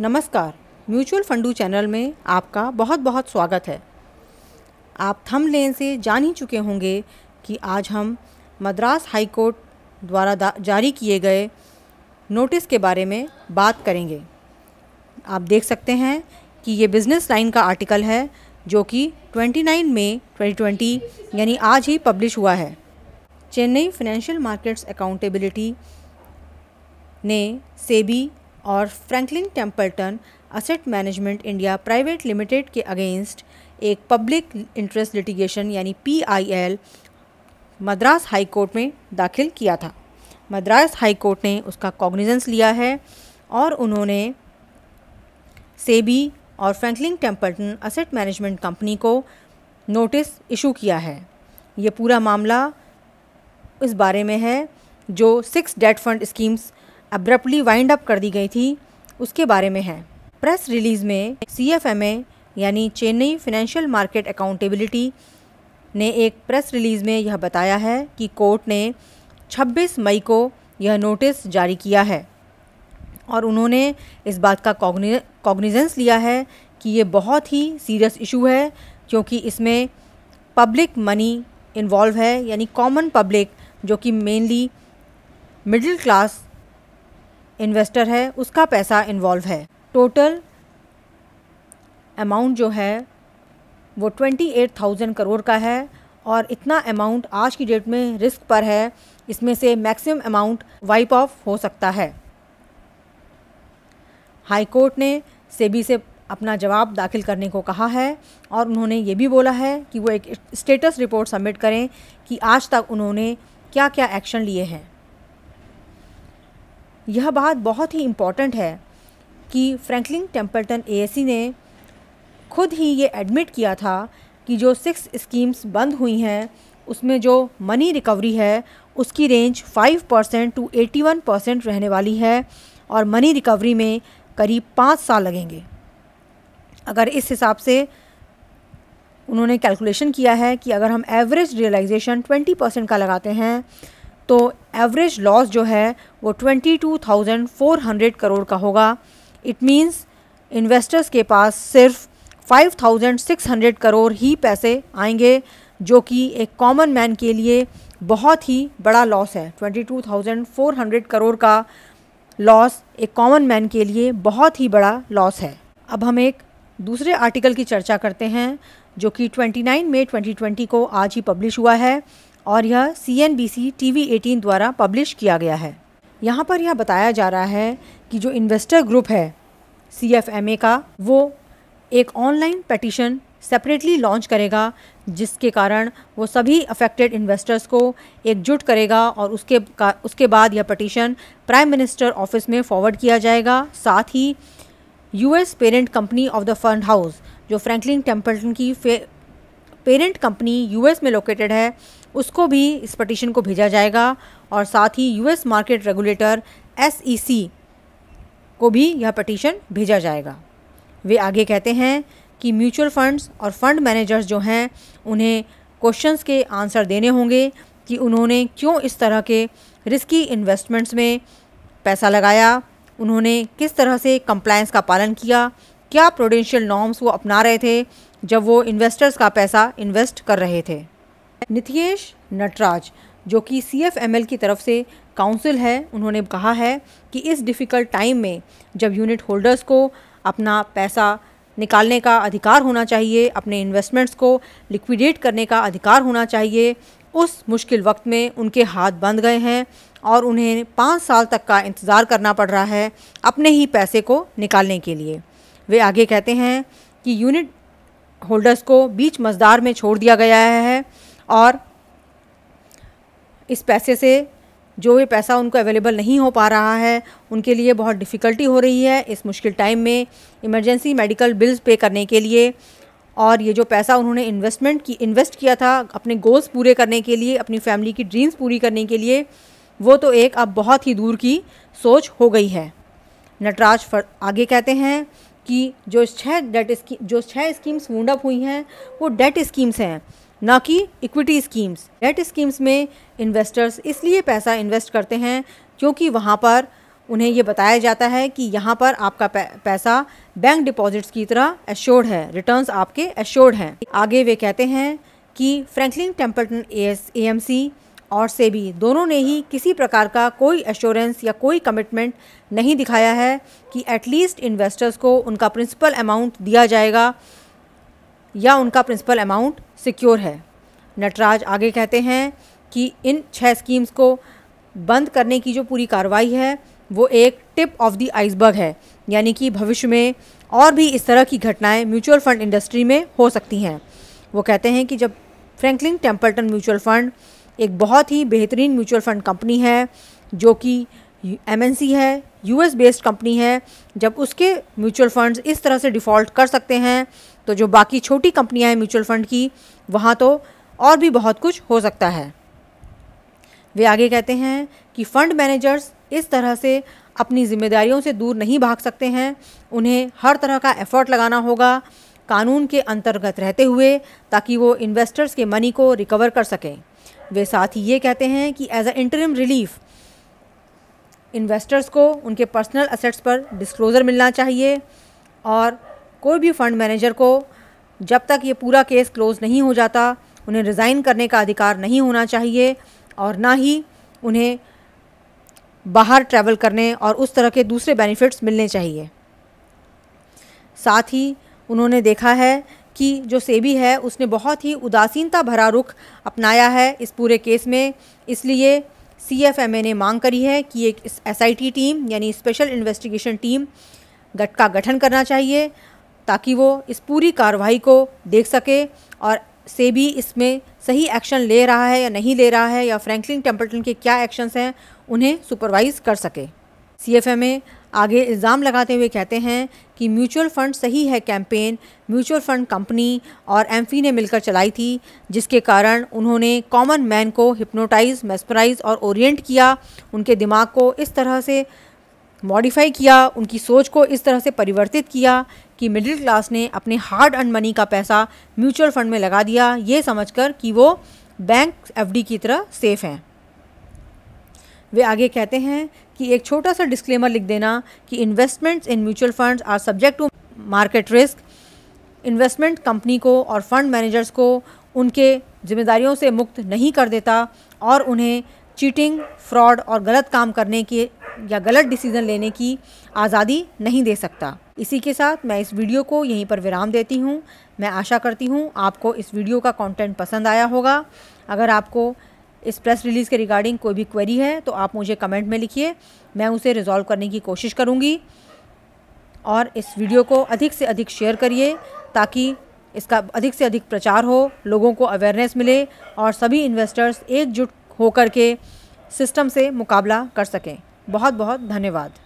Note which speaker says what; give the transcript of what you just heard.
Speaker 1: नमस्कार mutual फंडू channel में आपका बहुत बहुत स्वागत है आप थम लेन से जान ही चुके होंगे कि आज हम मद्रास हाई कोर्ट द्वारा जारी किए गए नोटिस के बारे में बात करेंगे आप देख सकते हैं कि ये बिज़नेस लाइन का आर्टिकल है जो कि 29 मई 2020 यानी आज ही पब्लिश हुआ है चेन्नई फाइनेंशियल मार्केट्स अकाउंटेबिलिटी ने सेबी और Franklin Templeton asset management India private limited के अगेंस्ट एक पब्लिक इंटरेस्ट लिटिगेशन यानी पीआईएल मद्रास हाई कोर्ट में दाखिल किया था मद्रास हाई कोर्ट ने उसका कॉग्निजेंस लिया है और उन्होंने सेबी और Franklin Templeton asset management company को नोटिस इशू किया है ये पूरा मामला इस बारे में है जो six debt fund schemes abruptly wind up कर दी गई थी उसके बारे में है प्रेस रिलीज़ में सी एफ एम ए यानी चेन्नई फिनेंशियल मार्केट अकाउंटेबिलिटी ने एक प्रेस रिलीज़ में यह बताया है कि कोर्ट ने 26 मई को यह नोटिस जारी किया है और उन्होंने इस बात का कॉग्निजेंस लिया है कि ये बहुत ही सीरियस इशू है क्योंकि इसमें पब्लिक मनी इन्वॉल्व है यानी कॉमन पब्लिक जो कि मेनली मिडिल क्लास इन्वेस्टर है उसका पैसा इन्वॉल्व है टोटल अमाउंट जो है वो ट्वेंटी एट थाउजेंड करोड़ का है और इतना अमाउंट आज की डेट में रिस्क पर है इसमें से मैक्सिमम अमाउंट वाइप ऑफ हो सकता है हाई कोर्ट ने सेबी से अपना जवाब दाखिल करने को कहा है और उन्होंने ये भी बोला है कि वो एक स्टेटस रिपोर्ट सबमिट करें कि आज तक उन्होंने क्या क्या एक्शन लिए हैं यह बात बहुत ही इम्पॉर्टेंट है कि फ्रैंकलिन टेम्पल्टन ए ने खुद ही ये एडमिट किया था कि जो सिक्स स्कीम्स बंद हुई हैं उसमें जो मनी रिकवरी है उसकी range five percent to eighty one percent रहने वाली है और मनी रिकवरी में करीब पाँच साल लगेंगे अगर इस हिसाब से उन्होंने कैलकुलेशन किया है कि अगर हम एवरेज रियलाइजेशन ट्वेंटी परसेंट का लगाते हैं तो एवरेज लॉस जो है वो 22,400 करोड़ का होगा इट मींस इन्वेस्टर्स के पास सिर्फ 5,600 करोड़ ही पैसे आएंगे जो कि एक कॉमन मैन के लिए बहुत ही बड़ा लॉस है 22,400 करोड़ का लॉस एक कॉमन मैन के लिए बहुत ही बड़ा लॉस है अब हम एक दूसरे आर्टिकल की चर्चा करते हैं जो कि 29 मई 2020 को आज ही पब्लिश हुआ है और यह C N B C T V eighteen द्वारा पब्लिश किया गया है यहाँ पर यह बताया जा रहा है कि जो इन्वेस्टर ग्रुप है सी एफ एम ए का वो एक ऑनलाइन पटिशन सेपरेटली लॉन्च करेगा जिसके कारण वो सभी अफेक्टेड इन्वेस्टर्स को एकजुट करेगा और उसके का, उसके बाद यह पटिशन प्राइम मिनिस्टर ऑफिस में फॉरवर्ड किया जाएगा साथ ही US parent company of the fund house जो फ्रैंकलिन टेम्पल्टन की पेरेंट कंपनी यूएस में लोकेटेड है उसको भी इस पटिशन को भेजा जाएगा और साथ ही यूएस मार्केट रेगुलेटर एस को भी यह पटिशन भेजा जाएगा वे आगे कहते हैं कि म्यूचुअल फंड्स और फंड मैनेजर्स जो हैं उन्हें क्वेश्चंस के आंसर देने होंगे कि उन्होंने क्यों इस तरह के रिस्की इन्वेस्टमेंट्स में पैसा लगाया उन्होंने किस तरह से कंप्लायंस का पालन किया क्या प्रोडेंशियल नॉर्म्स वो अपना रहे थे जब वो इन्वेस्टर्स का पैसा इन्वेस्ट कर रहे थे नितेश नटराज जो कि सी एफ एम एल की तरफ से काउंसिल है उन्होंने कहा है कि इस डिफ़िकल्ट टाइम में जब यूनिट होल्डर्स को अपना पैसा निकालने का अधिकार होना चाहिए अपने इन्वेस्टमेंट्स को लिक्विडेट करने का अधिकार होना चाहिए उस मुश्किल वक्त में उनके हाथ बंद गए हैं और उन्हें पाँच साल तक का इंतज़ार करना पड़ रहा है अपने ही पैसे को निकालने के लिए वे आगे कहते हैं कि यूनिट होल्डर्स को बीच मजदार में छोड़ दिया गया है और इस पैसे से जो ये पैसा उनको अवेलेबल नहीं हो पा रहा है उनके लिए बहुत डिफ़िकल्टी हो रही है इस मुश्किल टाइम में इमरजेंसी मेडिकल बिल्स पे करने के लिए और ये जो पैसा उन्होंने इन्वेस्टमेंट की इन्वेस्ट किया था अपने गोल्स पूरे करने के लिए अपनी फैमिली की ड्रीम्स पूरी करने के लिए वो तो एक अब बहुत ही दूर की सोच हो गई है नटराज आगे कहते हैं कि जो छः डेट स्कीम जो छः स्कीम्स वूडअप हुई हैं वो डेट स्कीम्स हैं ना कि इक्विटी स्कीम्स डेट स्कीम्स में इन्वेस्टर्स इसलिए पैसा इन्वेस्ट करते हैं क्योंकि वहाँ पर उन्हें ये बताया जाता है कि यहाँ पर आपका पैसा बैंक डिपॉजिट्स की तरह एश्योर्ड है रिटर्न्स आपके एश्योर्ड हैं आगे वे कहते हैं कि Franklin Templeton S M C और सेबी दोनों ने ही किसी प्रकार का कोई एश्योरेंस या कोई कमिटमेंट नहीं दिखाया है कि एटलीस्ट इन्वेस्टर्स को उनका प्रिंसिपल अमाउंट दिया जाएगा या उनका प्रिंसिपल अमाउंट सिक्योर है नटराज आगे कहते हैं कि इन छः स्कीम्स को बंद करने की जो पूरी कार्रवाई है वो एक टिप ऑफ द आइसबर्ग है यानी कि भविष्य में और भी इस तरह की घटनाएं म्यूचुअल फंड इंडस्ट्री में हो सकती हैं वो कहते हैं कि जब फ्रैंकलिन टेम्पल्टन म्यूचुअल फंड एक बहुत ही बेहतरीन म्यूचुअल फंड कंपनी है जो कि एम है यू बेस्ड कंपनी है जब उसके म्यूचुअल फंड्स इस तरह से डिफ़ॉल्ट कर सकते हैं तो जो बाकी छोटी कंपनियां हैं म्यूचुअल फ़ंड की वहाँ तो और भी बहुत कुछ हो सकता है वे आगे कहते हैं कि फ़ंड मैनेजर्स इस तरह से अपनी जिम्मेदारियों से दूर नहीं भाग सकते हैं उन्हें हर तरह का एफर्ट लगाना होगा कानून के अंतर्गत रहते हुए ताकि वो इन्वेस्टर्स के मनी को रिकवर कर सकें वे साथ ही ये कहते हैं कि as a interim relief investors को उनके पर्सनल असेट्स पर डिस्क्लोज़र मिलना चाहिए और कोई भी फंड मैनेजर को जब तक ये पूरा केस क्लोज़ नहीं हो जाता उन्हें रिज़ाइन करने का अधिकार नहीं होना चाहिए और ना ही उन्हें बाहर ट्रैवल करने और उस तरह के दूसरे बेनिफिट्स मिलने चाहिए साथ ही उन्होंने देखा है की जो सेबी है उसने बहुत ही उदासीनता भरा रुख अपनाया है इस पूरे केस में इसलिए सी एफ एम ए ने मांग करी है कि एक एस आई टी टीम यानी स्पेशल इन्वेस्टिगेशन टीम गट का गठन करना चाहिए ताकि वो इस पूरी कार्रवाई को देख सके और सेबी इसमें सही एक्शन ले रहा है या नहीं ले रहा है या फ्रैंकलिन टेम्पल्टन के क्या एक्शंस हैं उन्हें सुपरवाइज कर सके सी एफ एम ए आगे इल्ज़ाम लगाते हुए कहते हैं कि म्यूचुअल फ़ंड सही है कैंपेन म्यूचुअल फ़ंड कंपनी और एम्फी ने मिलकर चलाई थी जिसके कारण उन्होंने कॉमन मैन को हिप्नोटाइज मेस्पराइज और ओरिएंट किया उनके दिमाग को इस तरह से मॉडिफाई किया उनकी सोच को इस तरह से परिवर्तित किया कि मिडिल क्लास ने अपने हार्ड अर्न मनी का पैसा म्यूचुअल फ़ंड में लगा दिया ये समझ कि वो बैंक एफ की तरह सेफ़ हैं वे आगे कहते हैं कि एक छोटा सा डिस्क्लेमर लिख देना कि investments in mutual funds are subject to market risk investment company को और फंड मैनेजर्स को उनके जिम्मेदारियों से मुक्त नहीं कर देता और उन्हें चीटिंग फ्रॉड और गलत काम करने के या गलत डिसीज़न लेने की आज़ादी नहीं दे सकता इसी के साथ मैं इस वीडियो को यहीं पर विराम देती हूँ मैं आशा करती हूँ आपको इस वीडियो का कंटेंट पसंद आया होगा अगर आपको इस प्रेस रिलीज़ के रिगार्डिंग कोई भी क्वेरी है तो आप मुझे कमेंट में लिखिए मैं उसे रिज़ॉल्व करने की कोशिश करूँगी और इस वीडियो को अधिक से अधिक शेयर करिए ताकि इसका अधिक से अधिक प्रचार हो लोगों को अवेयरनेस मिले और सभी इन्वेस्टर्स एकजुट होकर के सिस्टम से मुकाबला कर सकें बहुत बहुत धन्यवाद